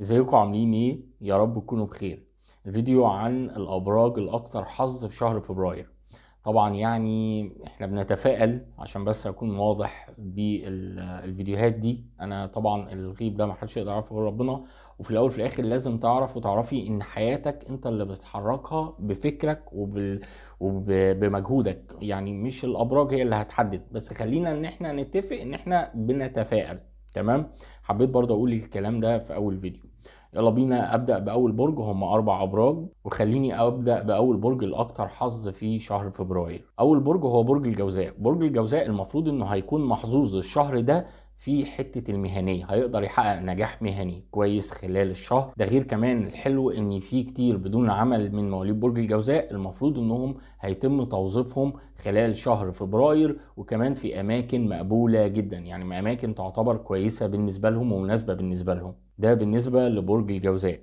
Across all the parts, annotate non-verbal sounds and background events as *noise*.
ازيكم عاملين ايه يا رب تكونوا بخير الفيديو عن الابراج الاكثر حظ في شهر فبراير طبعا يعني احنا بنتفائل عشان بس اكون واضح بالفيديوهات دي انا طبعا الغيب ده ما حدش يقدر يعرفه غير ربنا وفي الاول في الاخر لازم تعرف وتعرفي ان حياتك انت اللي بتحركها بفكرك وبال... وبمجهودك يعني مش الابراج هي اللي هتحدد بس خلينا ان احنا نتفق ان احنا بنتفائل تمام حبيت برضه اقول الكلام ده في اول فيديو يلا بينا ابدا باول برج هم اربع ابراج وخليني ابدا باول برج الاكثر حظ في شهر فبراير اول برج هو برج الجوزاء برج الجوزاء المفروض انه هيكون محظوظ الشهر ده في حته المهنيه هيقدر يحقق نجاح مهني كويس خلال الشهر ده غير كمان الحلو ان في كتير بدون عمل من مواليد برج الجوزاء المفروض انهم هيتم توظيفهم خلال شهر فبراير وكمان في اماكن مقبوله جدا يعني اماكن تعتبر كويسه بالنسبه لهم ومناسبه بالنسبه لهم ده بالنسبه لبرج الجوزاء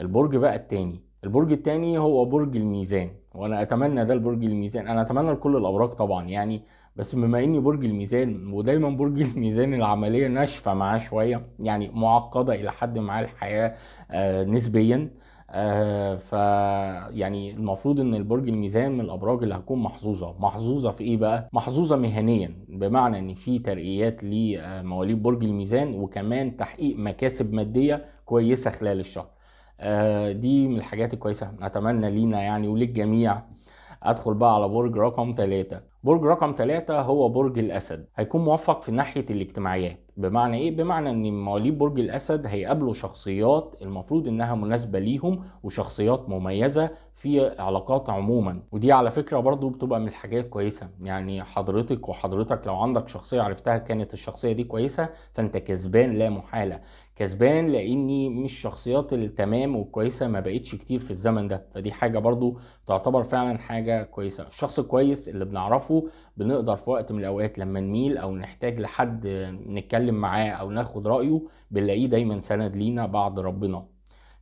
البرج بقى التاني البرج التاني هو برج الميزان وانا اتمنى ده لبرج الميزان انا اتمنى لكل الابراج طبعا يعني بس بما اني برج الميزان ودايما برج *laughs* الميزان العمليه ناشفه معاه شويه يعني معقده الى حد ما الحياه آه، نسبيا آه ف يعني المفروض ان البرج الميزان من الابراج اللي هتكون محظوظه محظوظه في ايه بقى محظوظه مهنيا بمعنى ان في ترقيات لمواليد برج الميزان وكمان تحقيق مكاسب ماديه كويسه خلال الشهر آه، دي من الحاجات الكويسه نتمنى لينا يعني وللجميع ادخل بقى على برج رقم ثلاثة برج رقم ثلاثة هو برج الأسد هيكون موفق في ناحية الاجتماعيات بمعنى ايه بمعنى ان مواليد برج الاسد هيقابلوا شخصيات المفروض انها مناسبه ليهم وشخصيات مميزه في علاقات عموما ودي على فكره برضو بتبقى من الحاجات كويسه يعني حضرتك وحضرتك لو عندك شخصيه عرفتها كانت الشخصيه دي كويسه فانت كسبان لا محاله كسبان لاني مش الشخصيات التمام والكويسه ما بقتش كتير في الزمن ده فدي حاجه برضو تعتبر فعلا حاجه كويسه الشخص الكويس اللي بنعرفه تعرفه بنقدر في وقت من الاوقات لما نميل او نحتاج لحد نتكلم معاه او ناخد رايه بنلاقيه دايما سند لينا بعد ربنا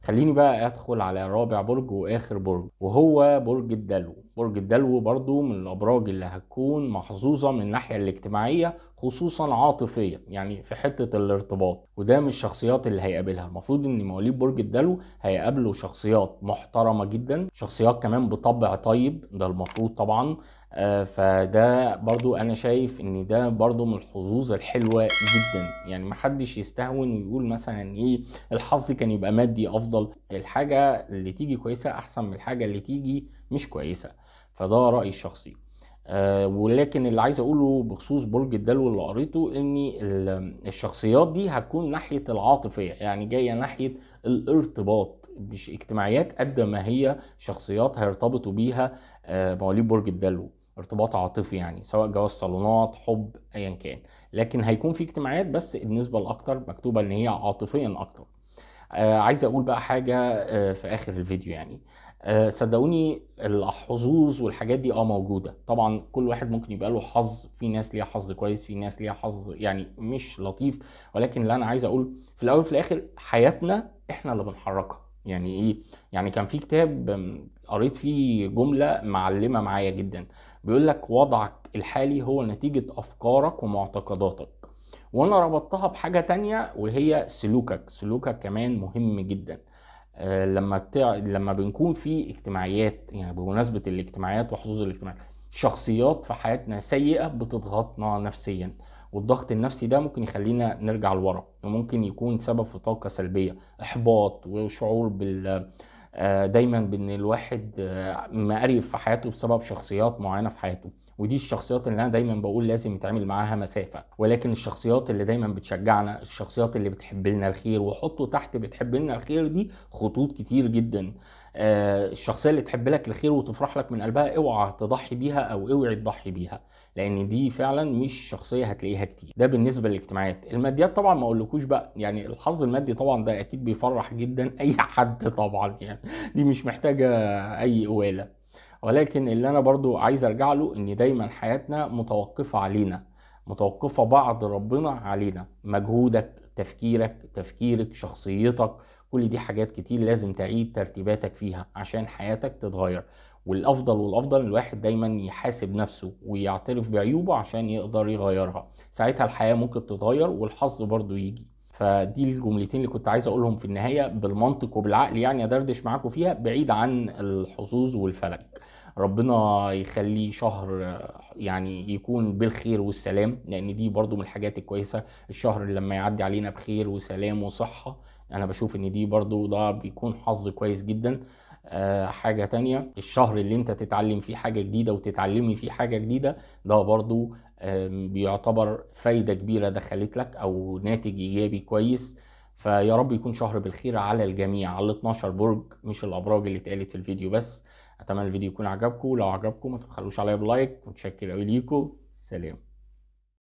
خليني بقى ادخل على رابع برج واخر برج وهو برج الدلو برج الدلو برضو من الابراج اللي هتكون محظوظه من الناحيه الاجتماعيه خصوصا عاطفيا يعني في حته الارتباط وده من الشخصيات اللي هيقابلها المفروض ان مواليد برج الدلو هيقابلوا شخصيات محترمه جدا شخصيات كمان بطبع طيب ده المفروض طبعا آه، فده برضو انا شايف ان ده برضو من الحظوظ الحلوة جدا يعني محدش يستهون ويقول مثلا ايه الحظ كان يبقى مادي افضل الحاجة اللي تيجي كويسة احسن من الحاجة اللي تيجي مش كويسة فده رأيي الشخصي أه ولكن اللي عايز اقوله بخصوص برج الدلو اللي قريته ان الشخصيات دي هتكون ناحيه العاطفيه يعني جايه ناحيه الارتباط مش اجتماعيات قد ما هي شخصيات هيرتبطوا بيها أه مواليد برج الدلو ارتباط عاطفي يعني سواء جواز صالونات حب ايا كان لكن هيكون في اجتماعات بس النسبه الاكتر مكتوبه ان هي عاطفيا اكتر آه عايز اقول بقى حاجه آه في اخر الفيديو يعني آه صدقوني الحظوظ والحاجات دي اه موجوده طبعا كل واحد ممكن يبقى له حظ في ناس ليها حظ كويس في ناس ليها حظ يعني مش لطيف ولكن اللي انا عايز اقول في الاول وفي الاخر حياتنا احنا اللي بنحركها يعني ايه يعني كان في كتاب قريت فيه جمله معلمه معايا جدا بيقول لك وضعك الحالي هو نتيجه افكارك ومعتقداتك وانا ربطتها بحاجه تانية وهي سلوكك سلوكك كمان مهم جدا آه، لما بتاع... لما بنكون في اجتماعيات يعني بمناسبه الاجتماعيات وحظوظ الاجتماعيات شخصيات في حياتنا سيئه بتضغطنا نفسيا والضغط النفسي ده ممكن يخلينا نرجع لورا وممكن يكون سبب في طاقه سلبيه احباط وشعور بال آه، دايما بان الواحد آه، مقريف في حياته بسبب شخصيات معينه في حياته ودي الشخصيات اللي انا دايما بقول لازم يتعامل معاها مسافه ولكن الشخصيات اللي دايما بتشجعنا الشخصيات اللي بتحب لنا الخير وحطوا تحت بتحب لنا الخير دي خطوط كتير جدا آه، الشخصيه اللي تحب لك الخير وتفرح لك من قلبها اوعى تضحي بيها او اوعي تضحي بيها لان دي فعلا مش شخصيه هتلاقيها كتير ده بالنسبه للاجتماعات الماديات طبعا ما اقولكوش بقى يعني الحظ المادي طبعا ده اكيد بيفرح جدا *laughs* اي حد طبعا يعني دي مش محتاجه اي قواله ولكن اللي انا برضو عايز ارجع له ان دايما حياتنا متوقفه علينا متوقفه بعض ربنا علينا مجهودك تفكيرك تفكيرك شخصيتك كل دي حاجات كتير لازم تعيد ترتيباتك فيها عشان حياتك تتغير والافضل والافضل الواحد دايما يحاسب نفسه ويعترف بعيوبه عشان يقدر يغيرها ساعتها الحياه ممكن تتغير والحظ برضه يجي فدي الجملتين اللي كنت عايز اقولهم في النهايه بالمنطق وبالعقل يعني ادردش معاكم فيها بعيد عن الحظوظ والفلك ربنا يخلي شهر يعني يكون بالخير والسلام لان دي برضو من الحاجات الكويسه الشهر لما يعدي علينا بخير وسلام وصحه انا بشوف ان دي برضو ده بيكون حظ كويس جدا آه، حاجة تانية الشهر اللي انت تتعلم فيه حاجة جديدة وتتعلمي فيه حاجة جديدة ده برضو بيعتبر فايدة كبيرة دخلت لك او ناتج ايجابي كويس فيا رب يكون شهر بالخير على الجميع على 12 برج مش الابراج اللي اتقالت في الفيديو بس اتمنى الفيديو يكون عجبكم لو عجبكم ما تبخلوش عليا بلايك متشكر قوي ليكم سلام